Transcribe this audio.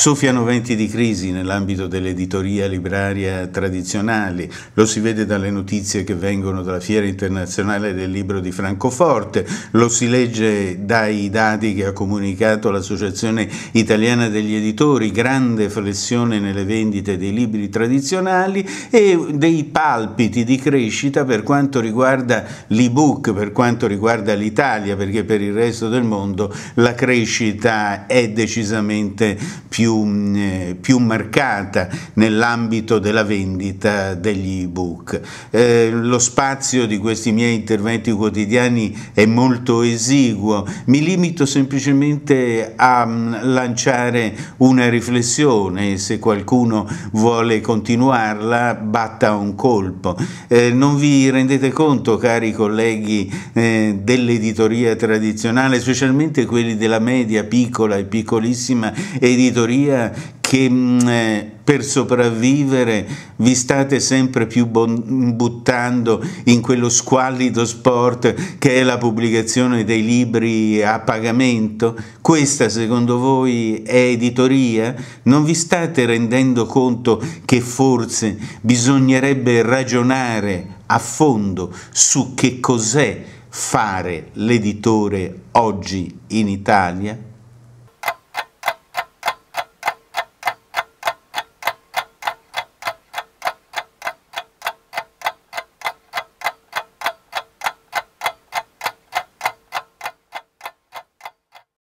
Soffiano venti di crisi nell'ambito dell'editoria libraria tradizionale, lo si vede dalle notizie che vengono dalla Fiera Internazionale del Libro di Francoforte, lo si legge dai dati che ha comunicato l'Associazione Italiana degli Editori, grande flessione nelle vendite dei libri tradizionali e dei palpiti di crescita per quanto riguarda l'ebook, per quanto riguarda l'Italia, perché per il resto del mondo la crescita è decisamente più più, eh, più marcata nell'ambito della vendita degli ebook. Eh, lo spazio di questi miei interventi quotidiani è molto esiguo, mi limito semplicemente a mm, lanciare una riflessione, se qualcuno vuole continuarla batta un colpo. Eh, non vi rendete conto, cari colleghi eh, dell'editoria tradizionale, specialmente quelli della media, piccola e piccolissima editoria, categoria che mh, mm, eh, per sopravvivere vi state sempre più buttando in quello squallido sport che è la pubblicazione dei libri a pagamento? Questa secondo voi è editoria? Non vi state rendendo conto che forse bisognerebbe ragionare a fondo su che cos'è fare l'editore oggi in Italia?